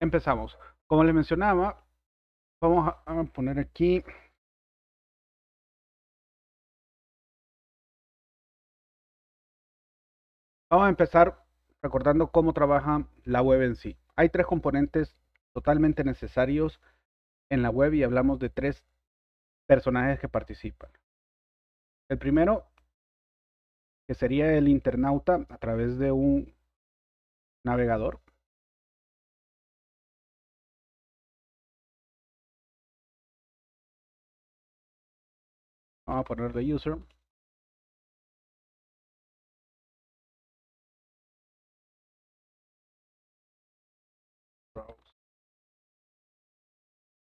Empezamos. Como le mencionaba, vamos a poner aquí Vamos a empezar recordando cómo trabaja la web en sí. Hay tres componentes totalmente necesarios en la web y hablamos de tres personajes que participan. El primero, que sería el internauta a través de un navegador. Vamos a poner ponerle user.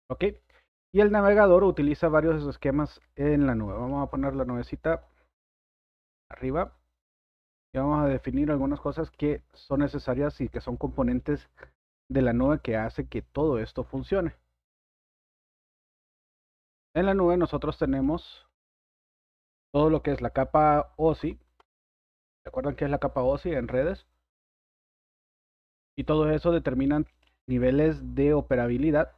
Ok. Y el navegador utiliza varios de esos esquemas en la nube. Vamos a poner la nubecita arriba. Y vamos a definir algunas cosas que son necesarias y que son componentes de la nube que hace que todo esto funcione. En la nube nosotros tenemos todo lo que es la capa OSI. ¿Recuerdan qué es la capa OSI en redes? Y todo eso determinan niveles de operabilidad,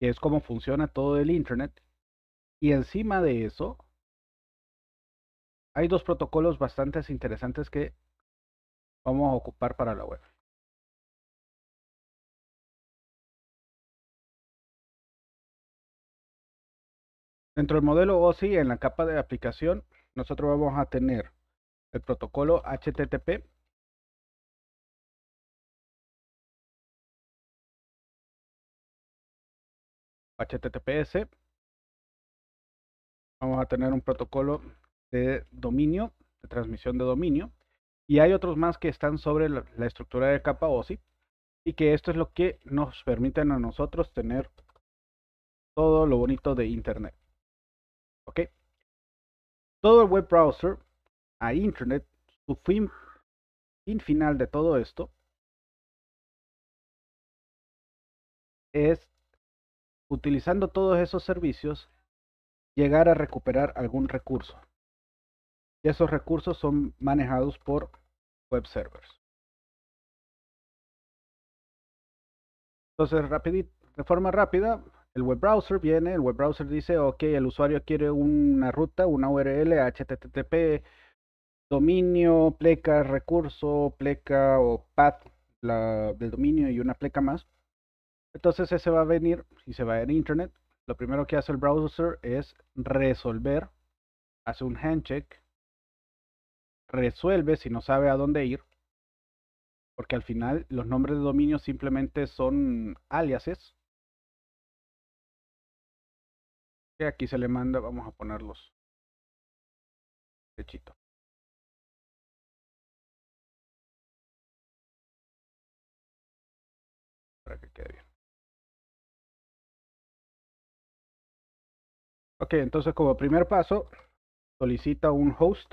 que es cómo funciona todo el Internet. Y encima de eso, hay dos protocolos bastante interesantes que vamos a ocupar para la web. Dentro del modelo OSI, en la capa de aplicación, nosotros vamos a tener el protocolo HTTP, HTTPS, vamos a tener un protocolo de dominio, de transmisión de dominio, y hay otros más que están sobre la, estructura de capa OSI, y que esto es lo que nos permiten a nosotros tener todo lo bonito de Internet. ¿Ok? Todo el web browser a Internet, su fin, fin final de todo esto es, utilizando todos esos servicios, llegar a recuperar algún recurso. Y esos recursos son manejados por web servers. Entonces, de forma rápida, el web browser viene, el web browser dice, ok, el usuario quiere una ruta, una URL, HTTP, dominio, pleca, recurso, pleca o path la, del dominio y una pleca más. Entonces ese va a venir y se va a ir a internet. Lo primero que hace el browser es resolver, hace un handshake, resuelve si no sabe a dónde ir, porque al final los nombres de dominio simplemente son aliases que aquí se le manda, vamos a ponerlos techitos Para que quede bien. Ok, entonces como primer paso, solicita un host.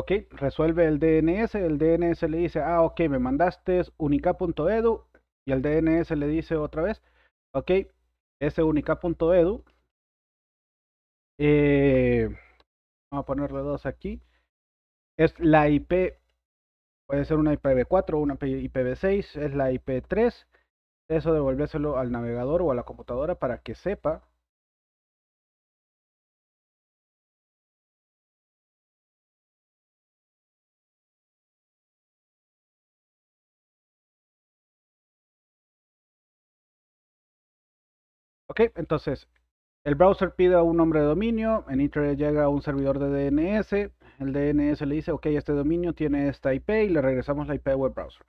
Ok, resuelve el DNS, el DNS le dice, ah, ok, me mandaste unica.edu y el DNS le dice otra vez, ok, ese unica.edu. Eh, vamos a ponerle dos aquí. Es la IP, puede ser una IPv4, una IPv6, es la IP3. Eso devuélveselo al navegador o a la computadora para que sepa entonces el browser pide un nombre de dominio, en Internet llega a un servidor de DNS, el DNS le dice, ok, este dominio tiene esta IP y le regresamos la IP web browser.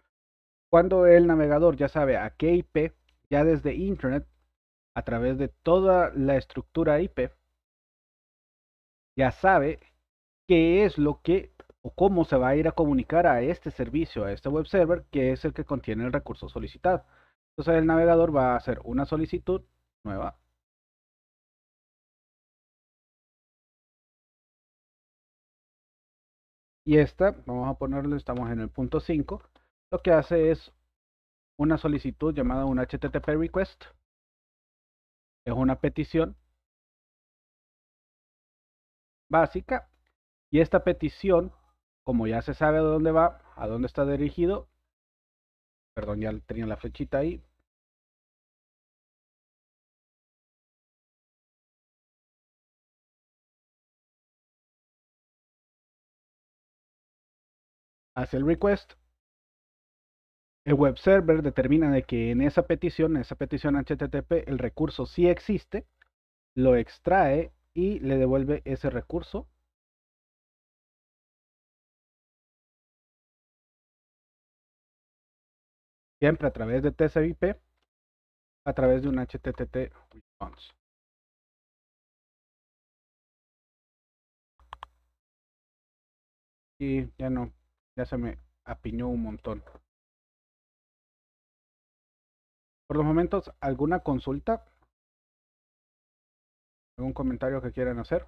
Cuando el navegador ya sabe a qué IP, ya desde Internet, a través de toda la estructura IP, ya sabe qué es lo que o cómo se va a ir a comunicar a este servicio, a este web server, que es el que contiene el recurso solicitado. Entonces el navegador va a hacer una solicitud nueva y esta, vamos a ponerlo, estamos en el punto 5, lo que hace es una solicitud llamada un HTTP request, es una petición básica, y esta petición, como ya se sabe a dónde va, a dónde está dirigido, perdón, ya tenía la flechita ahí, hace el request. El web server determina de que en esa petición, en esa petición HTTP, el recurso sí existe, lo extrae y le devuelve ese recurso siempre a través de TCP a través de un HTTP response. Y ya no, ya se me apiñó un montón. Por los momentos, ¿alguna consulta? ¿Algún comentario que quieran hacer?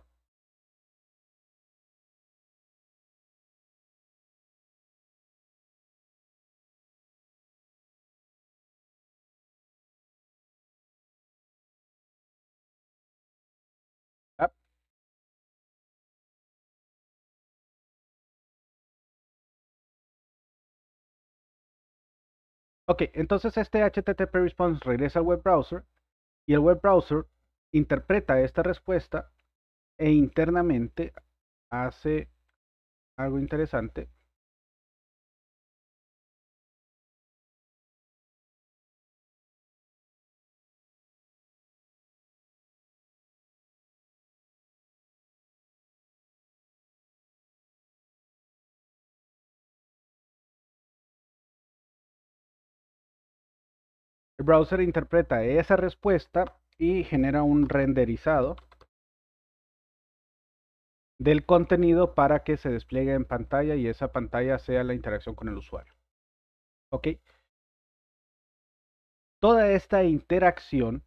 Ok, entonces este HTTP response regresa al web browser y el web browser interpreta esta respuesta e internamente hace algo interesante El browser interpreta esa respuesta y genera un renderizado del contenido para que se despliegue en pantalla y esa pantalla sea la interacción con el usuario. ¿Ok? Toda esta interacción,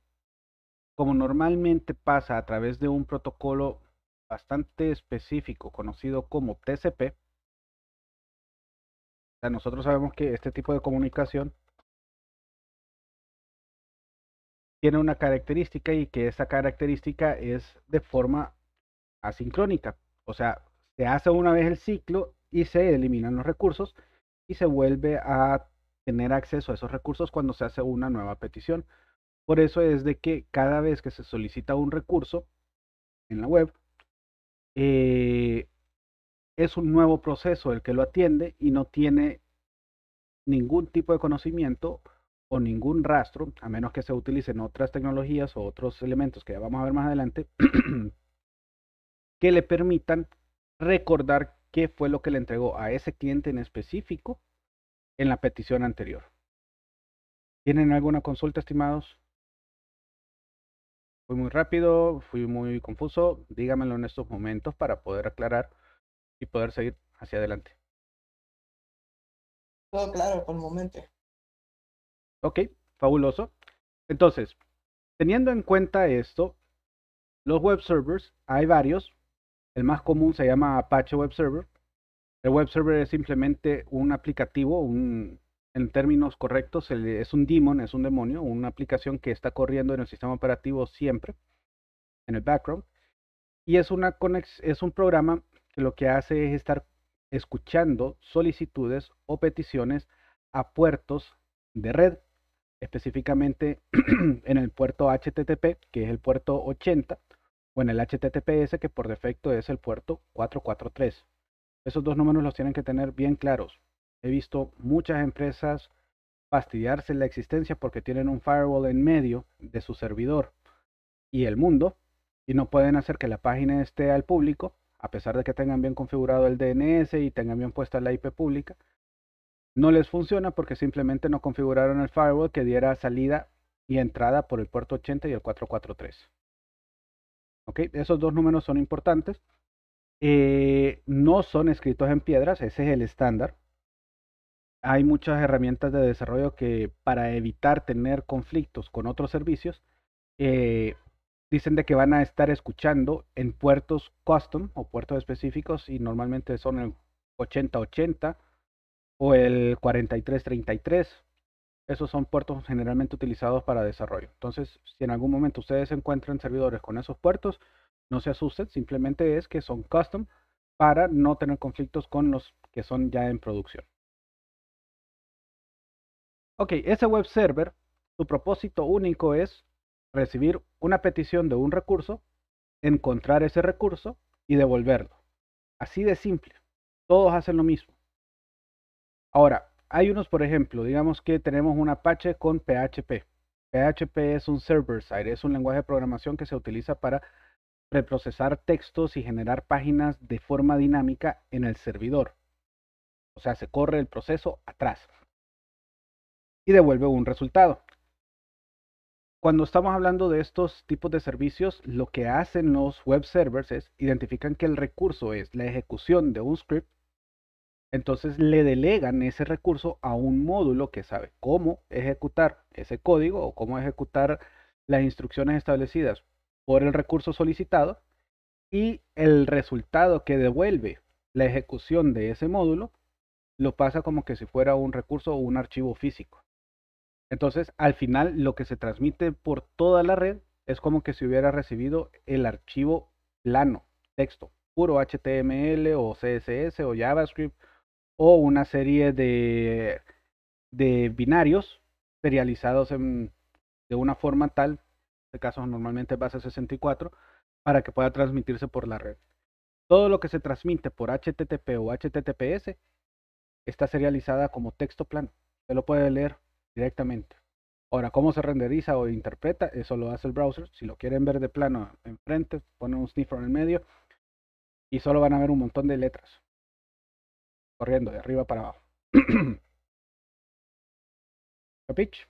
como normalmente pasa a través de un protocolo bastante específico conocido como TCP, nosotros sabemos que este tipo de comunicación tiene una característica y que esa característica es de forma asincrónica. O sea, se hace una vez el ciclo y se eliminan los recursos y se vuelve a tener acceso a esos recursos cuando se hace una nueva petición. Por eso es de que cada vez que se solicita un recurso en la web, eh, es un nuevo proceso el que lo atiende y no tiene ningún tipo de conocimiento o ningún rastro, a menos que se utilicen otras tecnologías o otros elementos que ya vamos a ver más adelante, que le permitan recordar qué fue lo que le entregó a ese cliente en específico en la petición anterior. ¿Tienen alguna consulta, estimados? Fui muy rápido, fui muy confuso. Dígamelo en estos momentos para poder aclarar y poder seguir hacia adelante. Todo claro por el momento. Ok, fabuloso. Entonces, teniendo en cuenta esto, los web servers, hay varios. El más común se llama Apache Web Server. El web server es simplemente un aplicativo, un, en términos correctos, es un demon, es un demonio, una aplicación que está corriendo en el sistema operativo siempre, en el background. Y es, una es un programa que lo que hace es estar escuchando solicitudes o peticiones a puertos de red específicamente en el puerto HTTP, que es el puerto 80, o en el HTTPS, que por defecto es el puerto 443. Esos dos números los tienen que tener bien claros. He visto muchas empresas fastidiarse la existencia porque tienen un firewall en medio de su servidor y el mundo y no pueden hacer que la página esté al público, a pesar de que tengan bien configurado el DNS y tengan bien puesta la IP pública, no les funciona porque simplemente no configuraron el firewall que diera salida y entrada por el puerto 80 y el 443. Esos dos números son importantes. Eh, no son escritos en piedras, ese es el estándar. Hay muchas herramientas de desarrollo que para evitar tener conflictos con otros servicios, eh, dicen de que van a estar escuchando en puertos custom o puertos específicos y normalmente son el 8080 o el 4333. Esos son puertos generalmente utilizados para desarrollo. Entonces, si en algún momento ustedes encuentran servidores con esos puertos, no se asusten, simplemente es que son custom para no tener conflictos con los que son ya en producción. Ok, ese web server, su propósito único es recibir una petición de un recurso, encontrar ese recurso y devolverlo. Así de simple. Todos hacen lo mismo. Ahora, hay unos, por ejemplo, digamos que tenemos un Apache con PHP. PHP es un server-side, es un lenguaje de programación que se utiliza para reprocesar textos y generar páginas de forma dinámica en el servidor. O sea, se corre el proceso atrás y devuelve un resultado. Cuando estamos hablando de estos tipos de servicios, lo que hacen los web servers es identifican que el recurso es la ejecución de un script entonces le delegan ese recurso a un módulo que sabe cómo ejecutar ese código o cómo ejecutar las instrucciones establecidas por el recurso solicitado y el resultado que devuelve la ejecución de ese módulo lo pasa como que si fuera un recurso o un archivo físico. Entonces, al final, lo que se transmite por toda la red es como que si hubiera recibido el archivo plano, texto, puro HTML o CSS o JavaScript o una serie de, binarios serializados de una forma tal, en este caso normalmente base 64, para que pueda transmitirse por la red. Todo lo que se transmite por HTTP o HTTPS está serializada como texto plano. Se lo puede leer directamente. Ahora, cómo se renderiza o interpreta, eso lo hace el browser. Si lo quieren ver de plano enfrente, ponen un sniffer en el medio y solo van a ver un montón de letras corriendo de arriba para abajo. ¿Capich?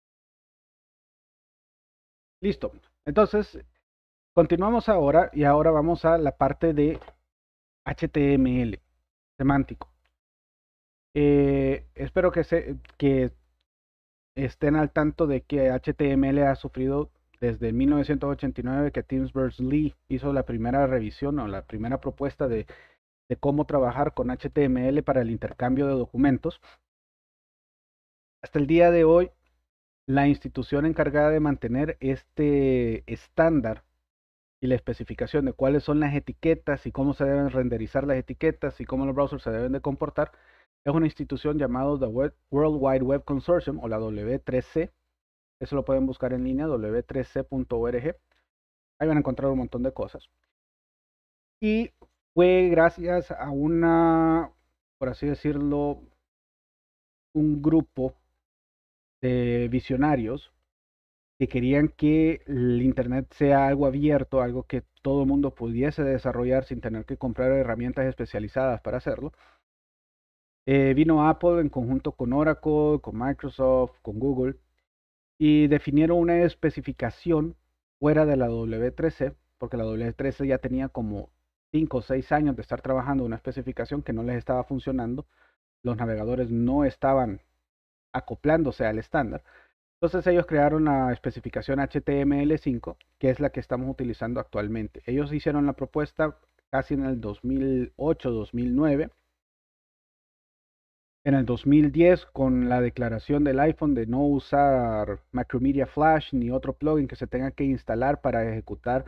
Listo. Entonces, continuamos ahora y ahora vamos a la parte de HTML, semántico. Eh, espero que, se, que estén al tanto de que HTML ha sufrido desde 1989 que Teams Lee hizo la primera revisión o la primera propuesta de de cómo trabajar con HTML para el intercambio de documentos. Hasta el día de hoy, la institución encargada de mantener este estándar y la especificación de cuáles son las etiquetas y cómo se deben renderizar las etiquetas y cómo los browsers se deben de comportar, es una institución llamada The World Wide Web Consortium o la W3C. Eso lo pueden buscar en línea, w3c.org. Ahí van a encontrar un montón de cosas. Y fue gracias a una, por así decirlo, un grupo de visionarios que querían que el Internet sea algo abierto, algo que todo el mundo pudiese desarrollar sin tener que comprar herramientas especializadas para hacerlo. Eh, vino Apple en conjunto con Oracle, con Microsoft, con Google, y definieron una especificación fuera de la W3C, porque la W3C ya tenía como 5 o 6 años de estar trabajando una especificación que no les estaba funcionando, los navegadores no estaban acoplándose al estándar. Entonces ellos crearon la especificación HTML5, que es la que estamos utilizando actualmente. Ellos hicieron la propuesta casi en el 2008-2009. En el 2010, con la declaración del iPhone de no usar Macromedia Flash ni otro plugin que se tenga que instalar para ejecutar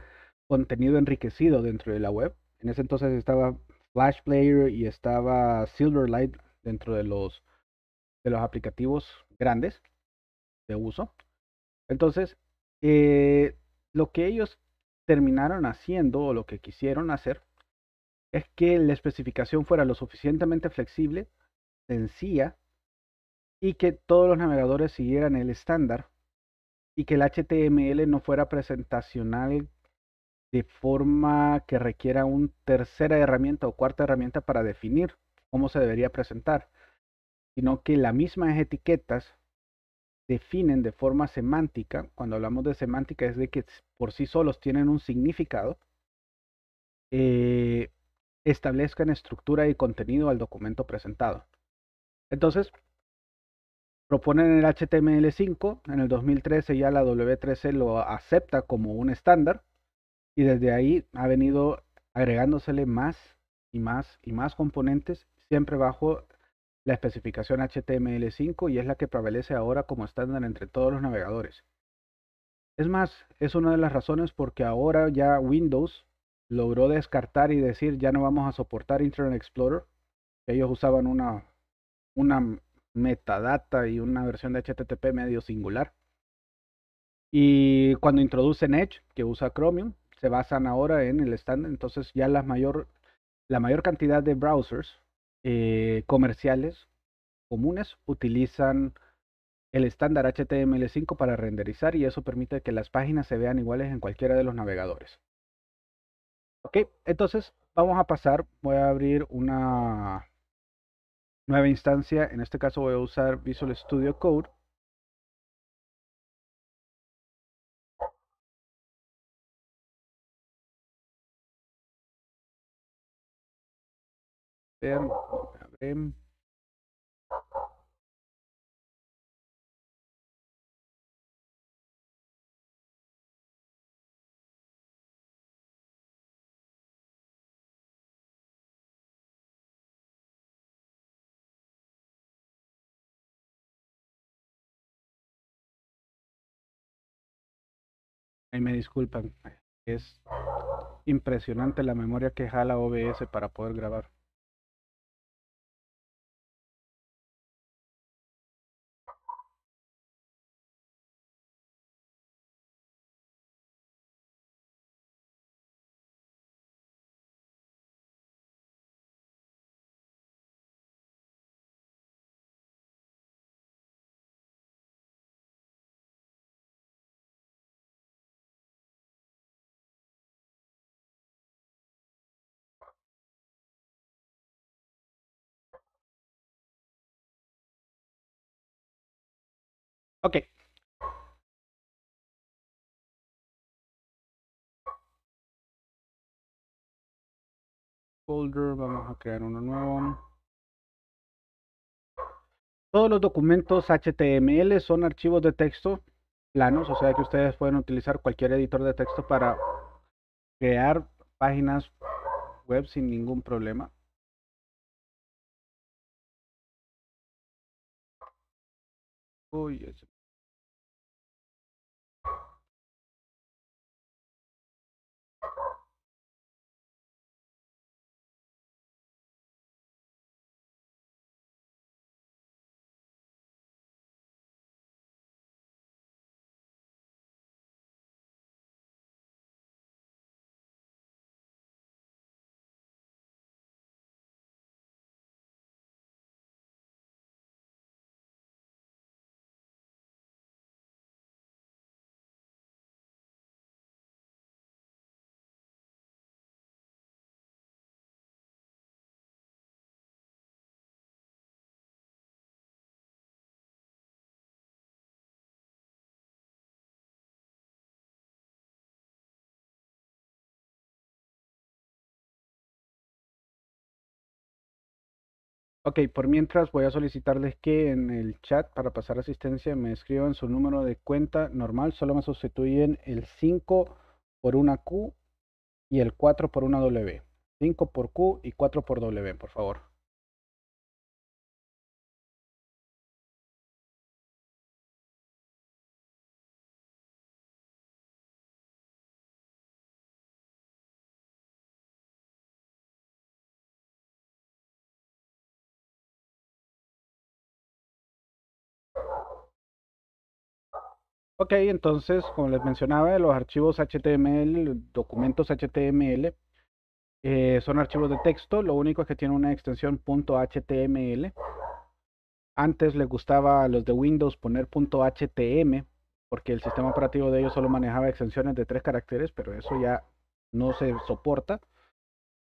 contenido enriquecido dentro de la web, en ese entonces estaba Flash Player y estaba Silverlight dentro de los, de los aplicativos grandes de uso. Entonces, eh, lo que ellos terminaron haciendo o lo que quisieron hacer es que la especificación fuera lo suficientemente flexible, sencilla y que todos los navegadores siguieran el estándar y que el HTML no fuera presentacional de forma que requiera una tercera herramienta o cuarta herramienta para definir cómo se debería presentar, sino que las mismas etiquetas definen de forma semántica, cuando hablamos de semántica es de que por sí solos tienen un significado, eh, establezcan estructura y contenido al documento presentado. Entonces, proponen el HTML5, en el 2013 ya la W3C lo acepta como un estándar, y desde ahí ha venido agregándosele más y más y más componentes, siempre bajo la especificación HTML5 y es la que prevalece ahora como estándar entre todos los navegadores. Es más, es una de las razones porque ahora ya Windows logró descartar y decir ya no vamos a soportar Internet Explorer. Ellos usaban una, una metadata y una versión de HTTP medio singular. Y cuando introducen Edge, que usa Chromium, se basan ahora en el estándar, entonces ya la mayor, la mayor cantidad de browsers eh, comerciales comunes utilizan el estándar HTML5 para renderizar y eso permite que las páginas se vean iguales en cualquiera de los navegadores. Ok, entonces vamos a pasar, voy a abrir una nueva instancia, en este caso voy a usar Visual Studio Code ver, a ver. me disculpan, es impresionante la memoria que jala OBS para poder grabar. Ok. Folder, vamos a crear uno nuevo. Todos los documentos HTML son archivos de texto planos, o sea que ustedes pueden utilizar cualquier editor de texto para crear páginas web sin ningún problema. Uy, ese Ok, por mientras voy a solicitarles que en el chat para pasar asistencia me escriban su número de cuenta normal. Solo me sustituyen el 5 por una Q y el 4 por una W. 5 por Q y 4 por W, por favor. Ok, entonces, como les mencionaba, los archivos HTML, documentos HTML, eh, son archivos de texto, lo único es que tiene una extensión .html. Antes les gustaba a los de Windows poner .htm, porque el sistema operativo de ellos solo manejaba extensiones de tres caracteres, pero eso ya no se soporta.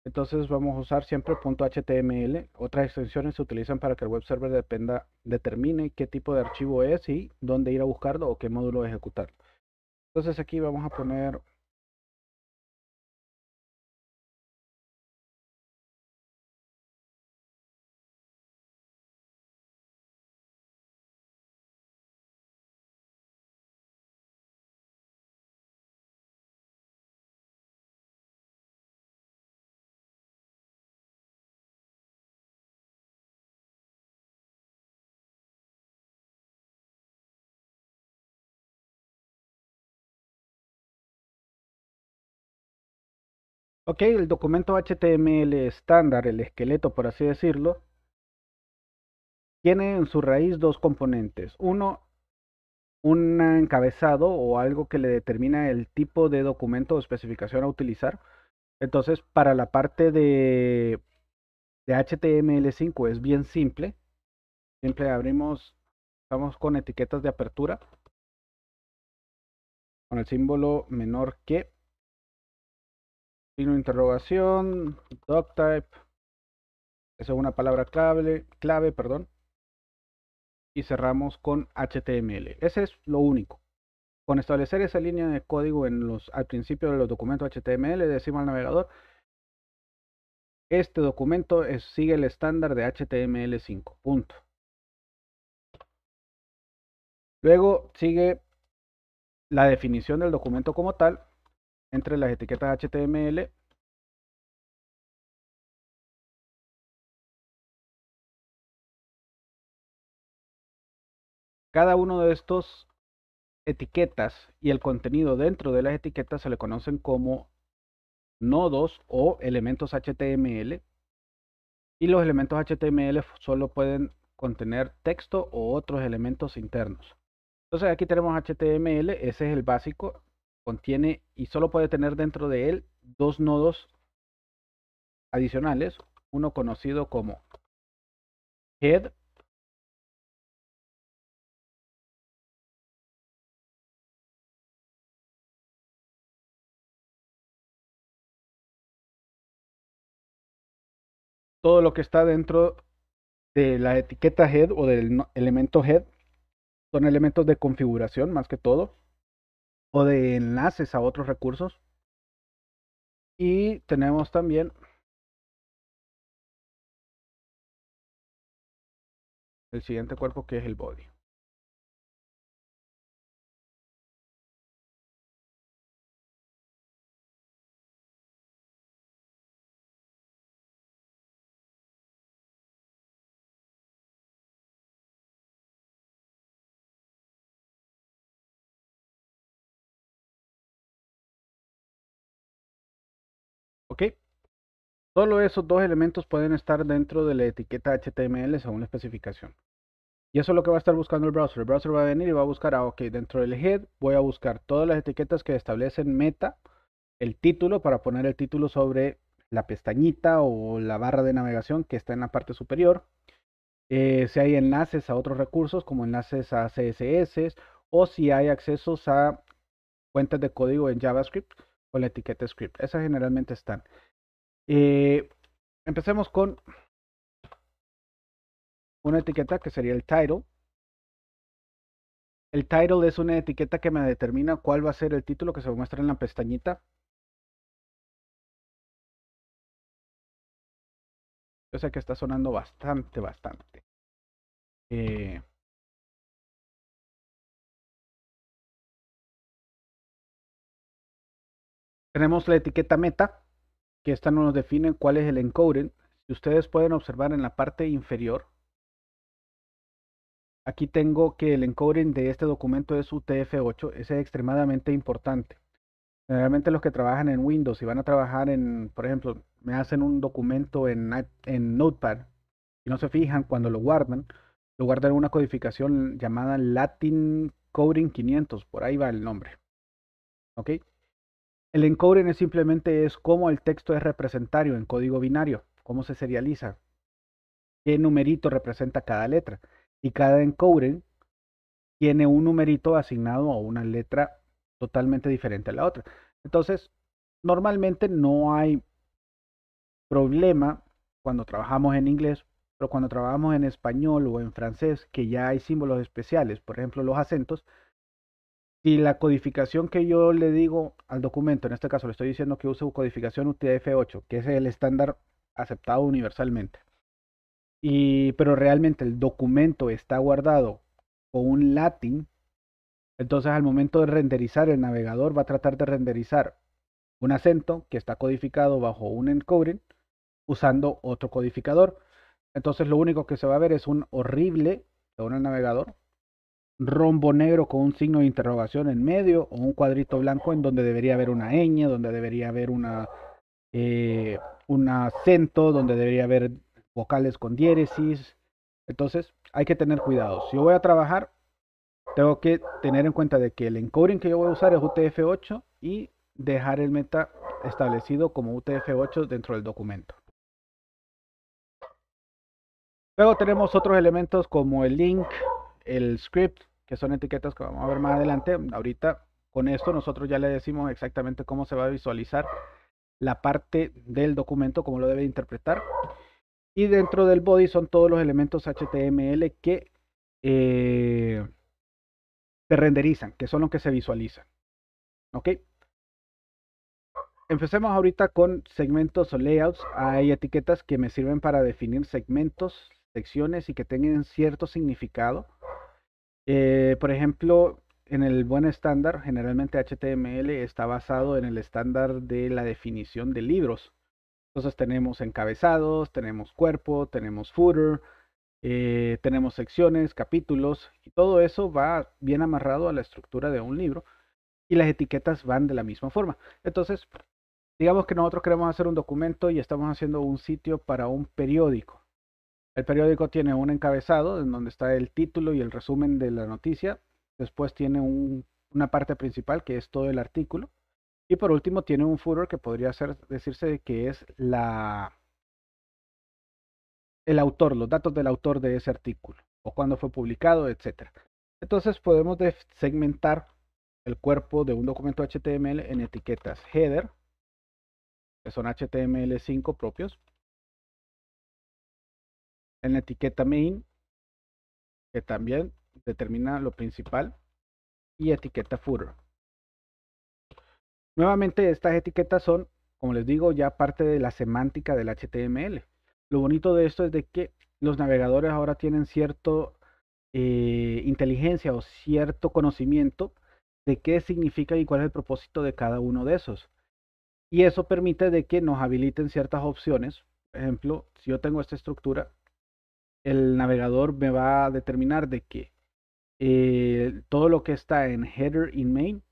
Entonces vamos a usar siempre .html. Otras extensiones se utilizan para que el web server dependa, determine qué tipo de archivo es y dónde ir a buscarlo o qué módulo ejecutar. Entonces aquí vamos a poner Ok, el documento HTML estándar, el esqueleto por así decirlo, tiene en su raíz dos componentes. Uno, un encabezado o algo que le determina el tipo de documento o especificación a utilizar. Entonces, para la parte de, HTML5 es bien simple. Simple, abrimos, estamos con etiquetas de apertura, con el símbolo menor que signo interrogación, doctype, eso es una palabra clave, clave, perdón, y cerramos con HTML. Ese es lo único. Con establecer esa línea de código en los, al principio de los documentos HTML, decimos al navegador, este documento sigue el estándar de HTML5. Punto. Luego sigue la definición del documento como tal, entre las etiquetas HTML Cada uno de estos etiquetas y el contenido dentro de las etiquetas se le conocen como nodos o elementos HTML. Y los elementos HTML solo pueden contener texto o otros elementos internos. Entonces aquí tenemos HTML, ese es el básico contiene y solo puede tener dentro de él dos nodos adicionales, uno conocido como head todo lo que está dentro de la etiqueta head o del elemento head son elementos de configuración más que todo o de enlaces a otros recursos. Y tenemos también el siguiente cuerpo que es el body. Solo esos dos elementos pueden estar dentro de la etiqueta HTML según la especificación. Y eso es lo que va a estar buscando el browser. El browser va a venir y va a buscar, a ah, ok, dentro del head voy a buscar todas las etiquetas que establecen meta, el título, para poner el título sobre la pestañita o la barra de navegación que está en la parte superior. Eh, si hay enlaces a otros recursos como enlaces a CSS o si hay accesos a cuentas de código en JavaScript o la etiqueta script. Esas generalmente están. Eh, empecemos con una etiqueta que sería el title. El title es una etiqueta que me determina cuál va a ser el título que se muestra en la pestañita. Yo sé que está sonando bastante, bastante. Eh, tenemos la etiqueta meta, que esta nos define cuál es el encoding Si ustedes pueden observar en la parte inferior, aquí tengo que el encoding de este documento es UTF-8, es extremadamente importante. Generalmente los que trabajan en Windows y van a trabajar en, por ejemplo, me hacen un documento en, en Notepad y no se fijan cuando lo guardan, lo guardan una codificación llamada Latin Coding 500, por ahí va el nombre. ¿Ok? El encoding es simplemente es cómo el texto es representario en código binario, cómo se serializa, qué numerito representa cada letra. Y cada encoding tiene un numerito asignado a una letra totalmente diferente a la otra. Entonces, normalmente no hay problema cuando trabajamos en inglés, pero cuando trabajamos en español o en francés, que ya hay símbolos especiales, por ejemplo los acentos, y la codificación que yo le digo al documento, en este caso le estoy diciendo que use codificación UTF-8, que es el estándar aceptado universalmente, y, pero realmente el documento está guardado con un Latin, entonces al momento de renderizar el navegador va a tratar de renderizar un acento que está codificado bajo un encoding usando otro codificador. Entonces lo único que se va a ver es un horrible, según el navegador, rombo negro con un signo de interrogación en medio o un cuadrito blanco en donde debería haber una ñ, donde debería haber eh, un acento, donde debería haber vocales con diéresis. Entonces hay que tener cuidado. Si yo voy a trabajar, tengo que tener en cuenta de que el encoding que yo voy a usar es UTF-8 y dejar el meta establecido como UTF-8 dentro del documento. Luego tenemos otros elementos como el link, el script, que son etiquetas que vamos a ver más adelante, ahorita con esto nosotros ya le decimos exactamente cómo se va a visualizar la parte del documento, cómo lo debe interpretar. Y dentro del body son todos los elementos HTML que eh, se renderizan, que son los que se visualizan. ¿Ok? Empecemos ahorita con segmentos o layouts. Hay etiquetas que me sirven para definir segmentos, secciones y que tengan cierto significado. Eh, por ejemplo, en el buen estándar, generalmente HTML está basado en el estándar de la definición de libros. Entonces tenemos encabezados, tenemos cuerpo, tenemos footer, eh, tenemos secciones, capítulos, y todo eso va bien amarrado a la estructura de un libro y las etiquetas van de la misma forma. Entonces, digamos que nosotros queremos hacer un documento y estamos haciendo un sitio para un periódico. El periódico tiene un encabezado en donde está el título y el resumen de la noticia. Después tiene una parte principal que es todo el artículo. Y por último tiene un footer que podría ser, decirse que es la, el autor, los datos del autor de ese artículo, o cuándo fue publicado, etc. Entonces podemos segmentar el cuerpo de un documento HTML en etiquetas header, que son HTML5 propios, en la etiqueta main, que también determina lo principal, y etiqueta footer. Nuevamente, estas etiquetas son, como les digo, ya parte de la semántica del HTML. Lo bonito de esto es de que los navegadores ahora tienen cierta eh, inteligencia o cierto conocimiento de qué significa y cuál es el propósito de cada uno de esos. Y eso permite de que nos habiliten ciertas opciones. Por ejemplo, si yo tengo esta estructura, el navegador me va a determinar de que eh, todo lo que está en header y main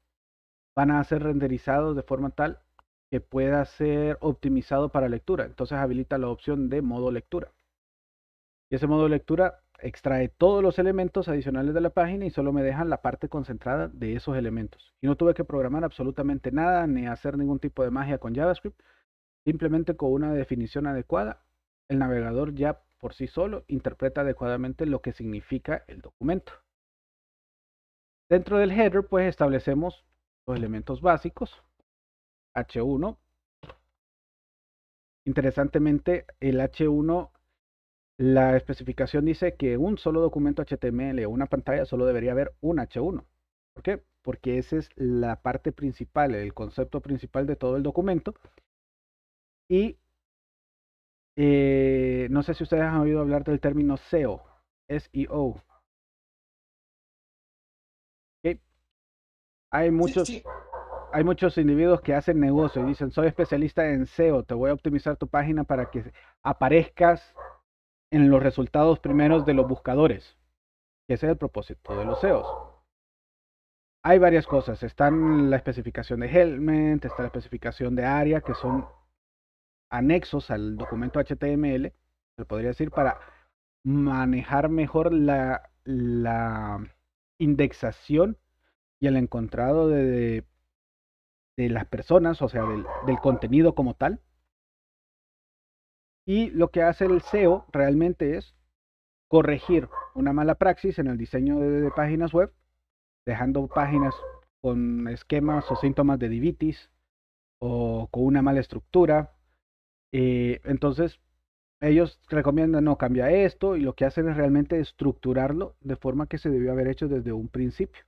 van a ser renderizados de forma tal que pueda ser optimizado para lectura. Entonces habilita la opción de modo lectura. Y ese modo lectura extrae todos los elementos adicionales de la página y solo me deja la parte concentrada de esos elementos. Y no tuve que programar absolutamente nada ni hacer ningún tipo de magia con JavaScript. Simplemente con una definición adecuada, el navegador ya por sí solo interpreta adecuadamente lo que significa el documento. Dentro del header, pues establecemos los elementos básicos, H1. Interesantemente, el H1, la especificación dice que un solo documento HTML o una pantalla solo debería haber un H1. ¿Por qué? Porque esa es la parte principal, el concepto principal de todo el documento. Y eh, no sé si ustedes han oído hablar del término SEO, SEO. Hay muchos, hay muchos individuos que hacen negocio y dicen, soy especialista en SEO, te voy a optimizar tu página para que aparezcas en los resultados primeros de los buscadores. Ese es el propósito de los SEOs. Hay varias cosas. Están la especificación de Helmet, está la especificación de área, que son anexos al documento HTML, se podría decir, para manejar mejor la, indexación y el encontrado de, las personas, o sea, del, contenido como tal. Y lo que hace el SEO realmente es corregir una mala praxis en el diseño de, de páginas web, dejando páginas con esquemas o síntomas de divitis o con una mala estructura eh, entonces, ellos recomiendan, no, cambia esto y lo que hacen es realmente estructurarlo de forma que se debió haber hecho desde un principio.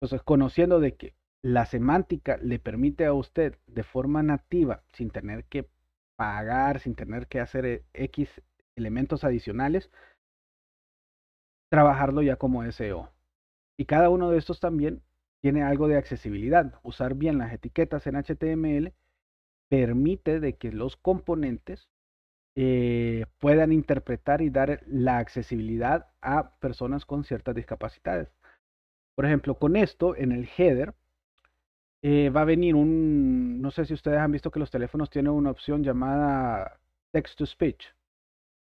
Entonces, conociendo de que la semántica le permite a usted de forma nativa, sin tener que pagar, sin tener que hacer X eh, elementos adicionales, trabajarlo ya como SEO. Y cada uno de estos también tiene algo de accesibilidad, usar bien las etiquetas en HTML permite de que los componentes eh, puedan interpretar y dar la accesibilidad a personas con ciertas discapacidades. Por ejemplo, con esto, en el header, eh, va a venir un, no sé si ustedes han visto que los teléfonos tienen una opción llamada text to speech.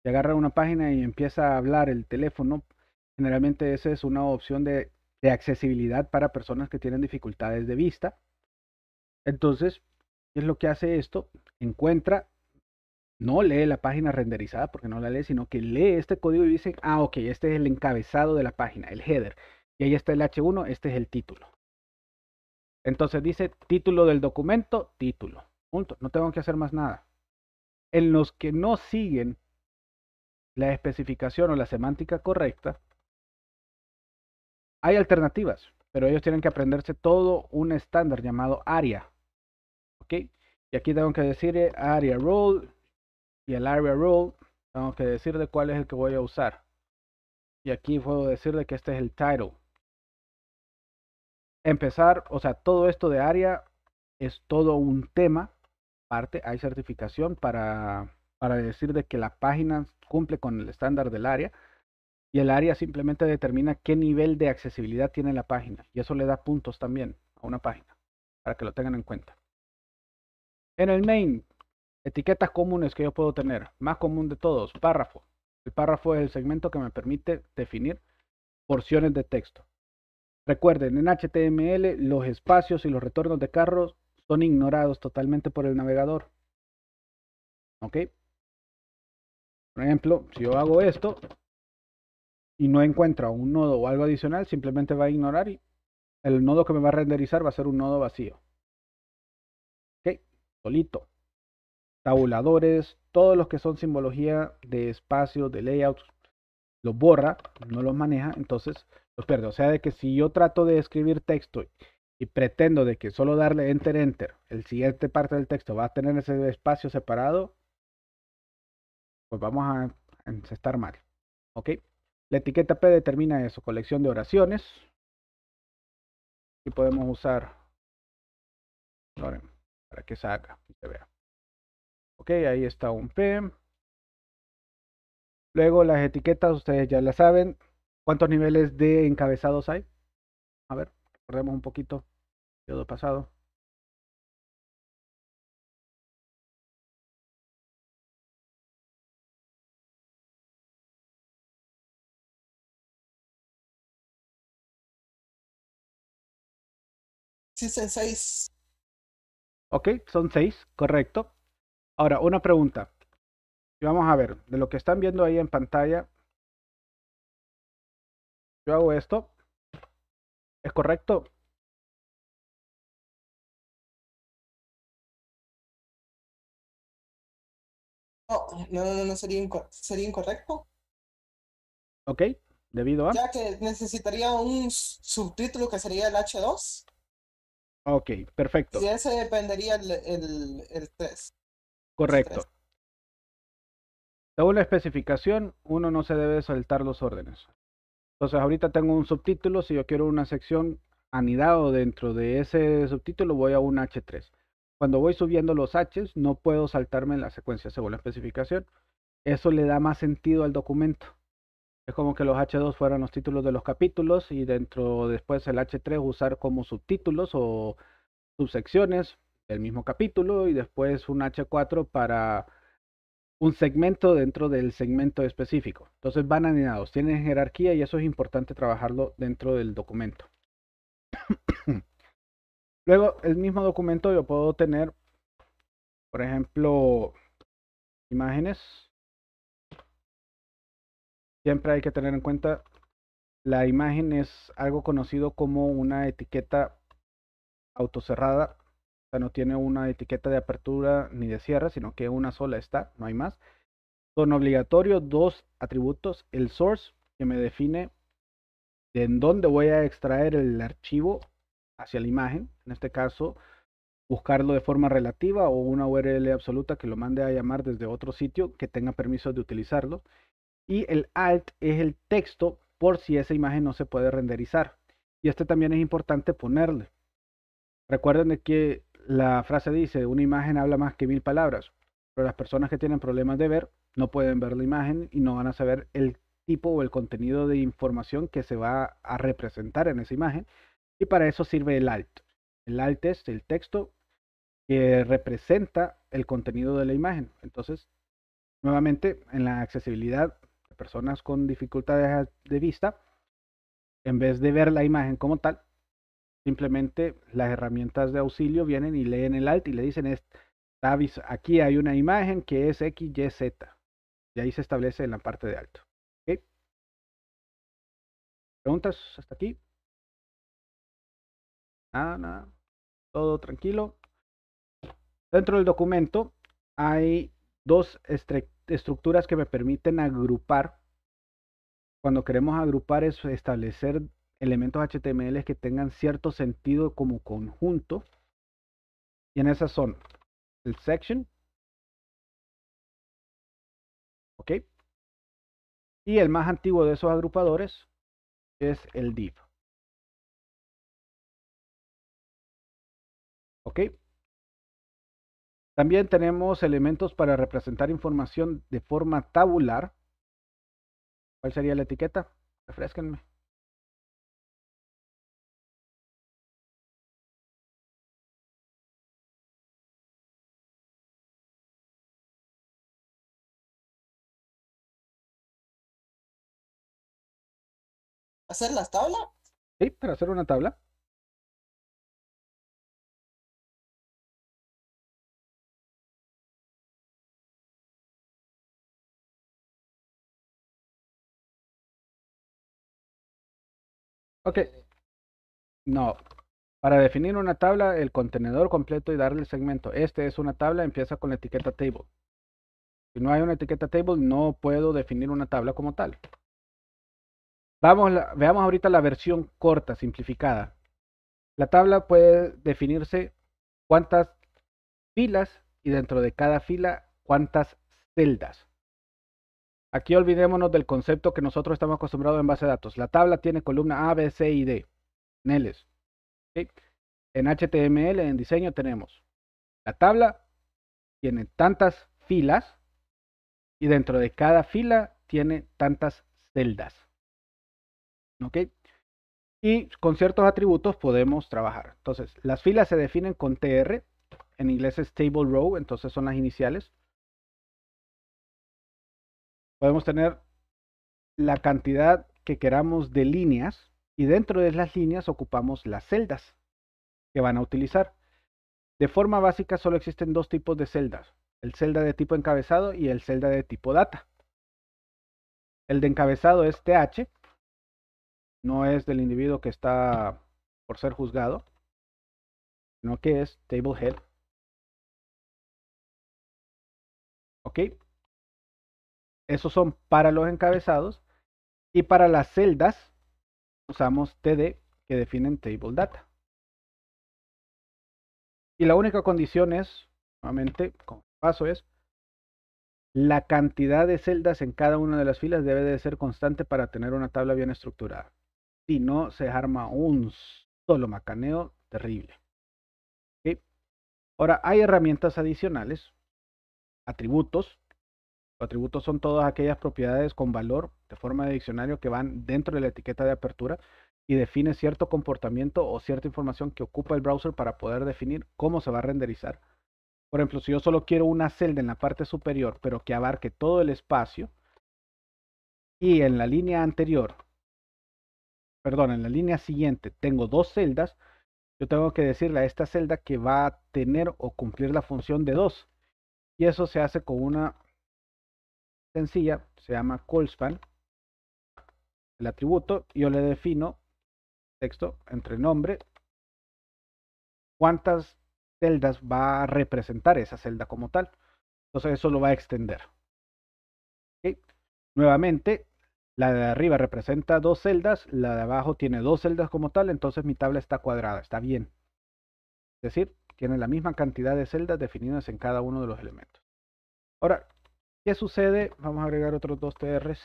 Se agarra una página y empieza a hablar el teléfono. Generalmente esa es una opción de accesibilidad para personas que tienen dificultades de vista. Entonces, ¿Qué es lo que hace esto? Encuentra, no lee la página renderizada porque no la lee, sino que lee este código y dice, ah, ok, este es el encabezado de la página, el header. Y ahí está el H1, este es el título. Entonces dice título del documento, título. Punto. No tengo que hacer más nada. En los que no siguen la especificación o la semántica correcta, hay alternativas, pero ellos tienen que aprenderse todo un estándar llamado ARIA, y aquí tengo que decir area eh, rule y el area rule tengo que decir de cuál es el que voy a usar y aquí puedo decirle que este es el title empezar o sea todo esto de área es todo un tema parte hay certificación para para decir de que la página cumple con el estándar del área y el área simplemente determina qué nivel de accesibilidad tiene la página y eso le da puntos también a una página para que lo tengan en cuenta en el main, etiquetas comunes que yo puedo tener, más común de todos, párrafo. El párrafo es el segmento que me permite definir porciones de texto. Recuerden, en HTML los espacios y los retornos de carros son ignorados totalmente por el navegador. ¿Ok? Por ejemplo, si yo hago esto y no encuentro un nodo o algo adicional, simplemente va a ignorar y el nodo que me va a renderizar va a ser un nodo vacío solito. Tabuladores, todos los que son simbología de espacio de layout los borra, no los maneja, entonces los pierde. O sea, de que si yo trato de escribir texto y pretendo de que solo darle enter, enter, el siguiente parte del texto va a tener ese espacio separado, pues vamos a estar mal. ¿Ok? La etiqueta P determina eso, colección de oraciones. Y podemos usar que saca y se vea. Ok, ahí está un P. Luego las etiquetas, ustedes ya las saben. ¿Cuántos niveles de encabezados hay? A ver, recordemos un poquito. Todo pasado. Sí, seis. Ok, son seis, correcto. Ahora, una pregunta. Y vamos a ver, de lo que están viendo ahí en pantalla, yo hago esto. ¿Es correcto? no, no, no, sería, sería incorrecto. Ok, debido a... Ya que necesitaría un subtítulo que sería el H2. Ok, perfecto. Y ese dependería el, el, test. Correcto. Según la especificación, uno no se debe saltar los órdenes. Entonces ahorita tengo un subtítulo, si yo quiero una sección anidado dentro de ese subtítulo, voy a un H3. Cuando voy subiendo los Hs, no puedo saltarme en la secuencia según la especificación. Eso le da más sentido al documento. Es como que los H2 fueran los títulos de los capítulos y dentro después el H3 usar como subtítulos o subsecciones del mismo capítulo y después un H4 para un segmento dentro del segmento específico. Entonces van anidados, tienen jerarquía y eso es importante trabajarlo dentro del documento. Luego, el mismo documento yo puedo tener, por ejemplo, imágenes Siempre hay que tener en cuenta, la imagen es algo conocido como una etiqueta autocerrada, o sea, no tiene una etiqueta de apertura ni de cierre, sino que una sola está, no hay más. Son obligatorios dos atributos, el source, que me define de en dónde voy a extraer el archivo hacia la imagen, en este caso buscarlo de forma relativa o una URL absoluta que lo mande a llamar desde otro sitio que tenga permiso de utilizarlo y el alt es el texto por si esa imagen no se puede renderizar. Y este también es importante ponerle. Recuerden que la frase dice, una imagen habla más que mil palabras, pero las personas que tienen problemas de ver no pueden ver la imagen y no van a saber el tipo o el contenido de información que se va a representar en esa imagen. Y para eso sirve el alt. El alt es el texto que representa el contenido de la imagen. Entonces, nuevamente, en la accesibilidad personas con dificultades de vista, en vez de ver la imagen como tal, simplemente las herramientas de auxilio vienen y leen el alto y le dicen, aquí hay una imagen que es X, Y, Z. Y ahí se establece en la parte de alto. ¿Preguntas hasta aquí? Nada, nada. Todo tranquilo. Dentro del documento hay dos estructuras que me permiten agrupar. Cuando queremos agrupar es establecer elementos HTML que tengan cierto sentido como conjunto. Y en esas son el section. ¿Ok? Y el más antiguo de esos agrupadores es el div. ¿Ok? También tenemos elementos para representar información de forma tabular. ¿Cuál sería la etiqueta? Refresquenme. ¿Hacer las tablas? Sí, para hacer una tabla. Ok. No. Para definir una tabla, el contenedor completo y darle el segmento. Este es una tabla, empieza con la etiqueta table. Si no hay una etiqueta table, no puedo definir una tabla como tal. Vamos, veamos ahorita la versión corta, simplificada. La tabla puede definirse cuántas filas y dentro de cada fila cuántas celdas. Aquí olvidémonos del concepto que nosotros estamos acostumbrados en base de datos. La tabla tiene columna A, B, C y D. Neles. En HTML, en diseño, tenemos la tabla, tiene tantas filas y dentro de cada fila tiene tantas celdas. ¿Ok? Y con ciertos atributos podemos trabajar. Entonces, las filas se definen con TR, en inglés es table row, entonces son las iniciales. Podemos tener la cantidad que queramos de líneas y dentro de las líneas ocupamos las celdas que van a utilizar. De forma básica solo existen dos tipos de celdas, el celda de tipo encabezado y el celda de tipo data. El de encabezado es TH, no es del individuo que está por ser juzgado, sino que es table head. Ok, esos son para los encabezados. Y para las celdas usamos TD que definen table data. Y la única condición es, nuevamente, como paso es, la cantidad de celdas en cada una de las filas debe de ser constante para tener una tabla bien estructurada. Si no, se arma un solo macaneo terrible. Ahora, hay herramientas adicionales, atributos, los atributos son todas aquellas propiedades con valor de forma de diccionario que van dentro de la etiqueta de apertura y define cierto comportamiento o cierta información que ocupa el browser para poder definir cómo se va a renderizar. Por ejemplo, si yo solo quiero una celda en la parte superior, pero que abarque todo el espacio, y en la línea anterior, perdón, en la línea siguiente tengo dos celdas, yo tengo que decirle a esta celda que va a tener o cumplir la función de dos. Y eso se hace con una sencilla, se llama colspan, el atributo, yo le defino texto entre nombre, cuántas celdas va a representar esa celda como tal. Entonces eso lo va a extender. Nuevamente, la de arriba representa dos celdas, la de abajo tiene dos celdas como tal, entonces mi tabla está cuadrada, está bien. Es decir, tiene la misma cantidad de celdas definidas en cada uno de los elementos. Ahora, ¿Qué sucede? Vamos a agregar otros dos TRs.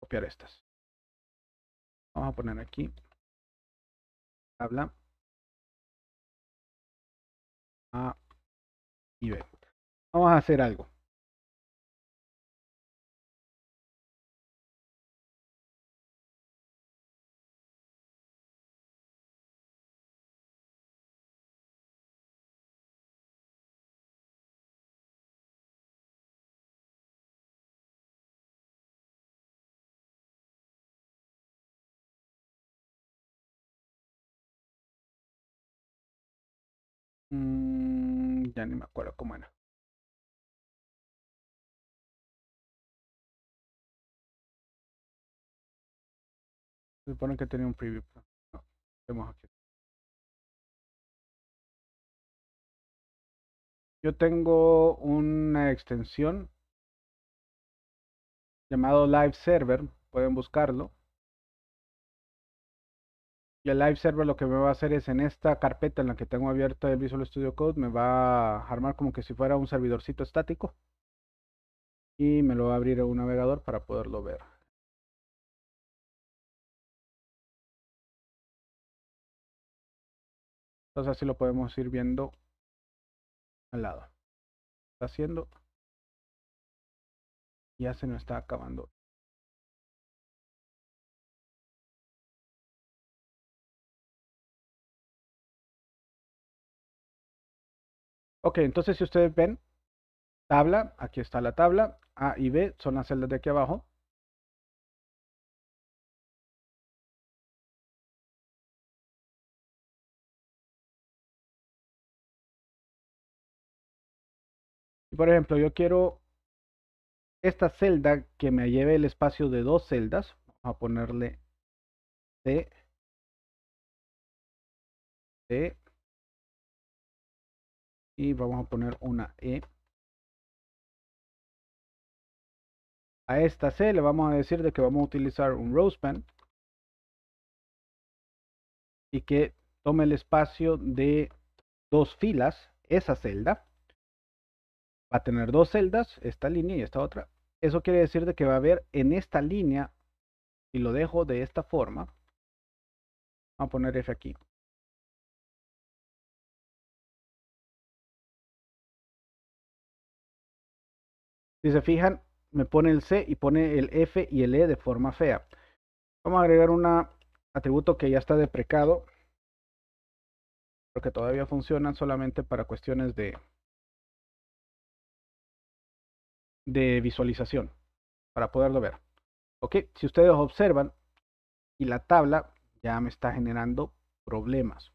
Copiar estas. Vamos a poner aquí. Tabla. A y B. Vamos a hacer algo. ni me acuerdo cómo era. Se supone que tenía un preview. vemos aquí. Yo tengo una extensión llamado Live Server, pueden buscarlo el live server lo que me va a hacer es en esta carpeta en la que tengo abierta el Visual Studio Code, me va a armar como que si fuera un servidorcito estático. Y me lo va a abrir un navegador para poderlo ver. Entonces así lo podemos ir viendo al lado. Está haciendo. Ya se nos está acabando Ok, entonces si ustedes ven, tabla, aquí está la tabla, A y B son las celdas de aquí abajo. por ejemplo, yo quiero esta celda que me lleve el espacio de dos celdas, vamos a ponerle C, C, y vamos a poner una E. A esta C le vamos a decir de que vamos a utilizar un Rowspan. y que tome el espacio de dos filas, esa celda. Va a tener dos celdas, esta línea y esta otra. Eso quiere decir de que va a haber en esta línea, y lo dejo de esta forma, vamos a poner F aquí, Si se fijan, me pone el C y pone el F y el E de forma fea. Vamos a agregar un atributo que ya está deprecado, pero que todavía funcionan solamente para cuestiones de, visualización, para poderlo ver. Ok, si ustedes observan, y la tabla ya me está generando problemas.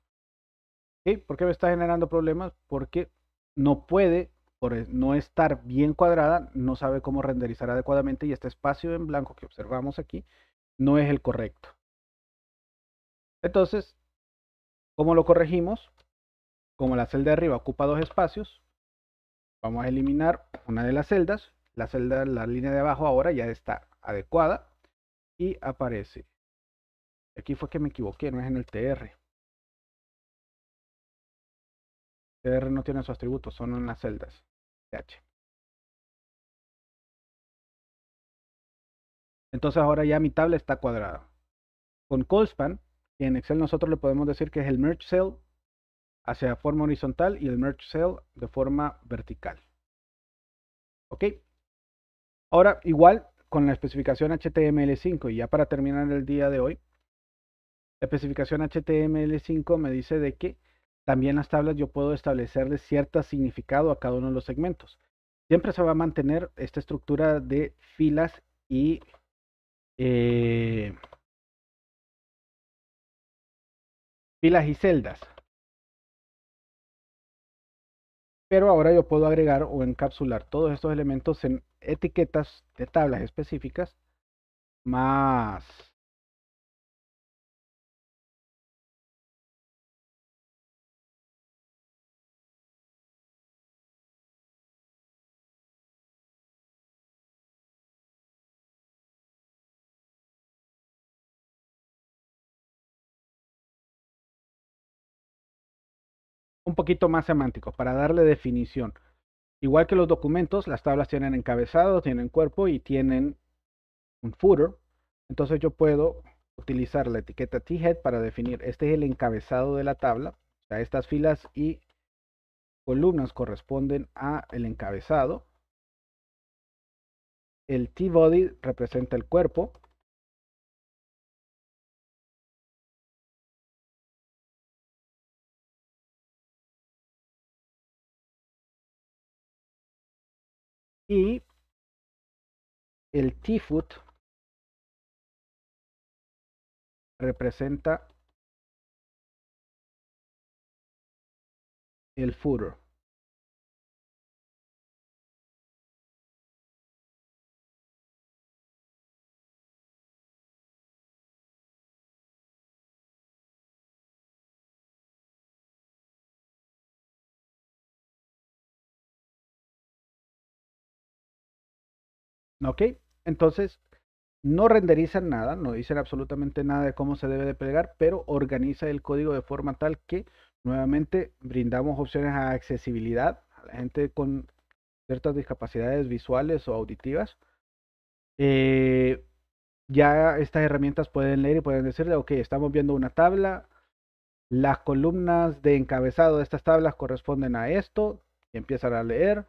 ¿Por qué me está generando problemas? Porque no puede por e, no estar bien cuadrada, no sabe cómo renderizar adecuadamente y este espacio en blanco que observamos aquí no es el correcto. Entonces, ¿cómo lo corregimos? Como la celda de arriba ocupa dos espacios, vamos a eliminar una de las celdas. La celda, la línea de abajo ahora ya está adecuada y aparece. Aquí fue que me equivoqué, no es en el TR. TR no tiene sus atributos, son en las celdas. Entonces ahora ya mi tabla está cuadrada. Con colspan, y en Excel nosotros le podemos decir que es el merge cell hacia forma horizontal y el merge cell de forma vertical. ¿Ok? Ahora, igual con la especificación HTML5, y ya para terminar el día de hoy, la especificación HTML5 me dice de que también las tablas yo puedo establecerle cierto significado a cada uno de los segmentos. Siempre se va a mantener esta estructura de filas y eh, filas y celdas. Pero ahora yo puedo agregar o encapsular todos estos elementos en etiquetas de tablas específicas más un poquito más semántico para darle definición. Igual que los documentos, las tablas tienen encabezado, tienen cuerpo y tienen un footer. Entonces yo puedo utilizar la etiqueta t-head para definir, este es el encabezado de la tabla, estas filas y columnas corresponden a el encabezado. El t-body representa el cuerpo y el T-foot representa el footer. ¿Ok? Entonces, no renderizan nada, no dicen absolutamente nada de cómo se debe de plegar, pero organiza el código de forma tal que nuevamente brindamos opciones a accesibilidad a la gente con ciertas discapacidades visuales o auditivas. Eh, ya estas herramientas pueden leer y pueden decirle, ok, estamos viendo una tabla, las columnas de encabezado de estas tablas corresponden a esto, y empiezan a leer,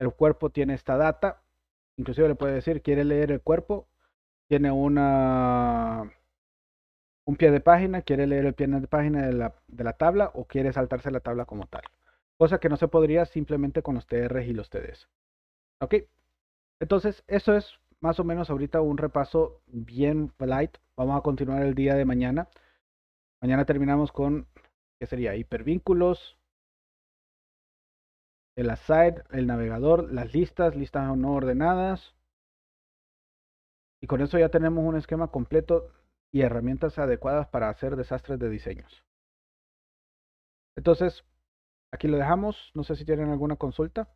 el cuerpo tiene esta data, inclusive le puede decir, quiere leer el cuerpo, tiene una un pie de página, quiere leer el pie de página de la, tabla o quiere saltarse la tabla como tal. Cosa que no se podría simplemente con los TR y los TDs. ¿Ok? Entonces, eso es más o menos ahorita un repaso bien light. Vamos a continuar el día de mañana. Mañana terminamos con, que sería? Hipervínculos, el aside, el navegador, las listas, listas no ordenadas. Y con eso ya tenemos un esquema completo y herramientas adecuadas para hacer desastres de diseños. Entonces, aquí lo dejamos. No sé si tienen alguna consulta.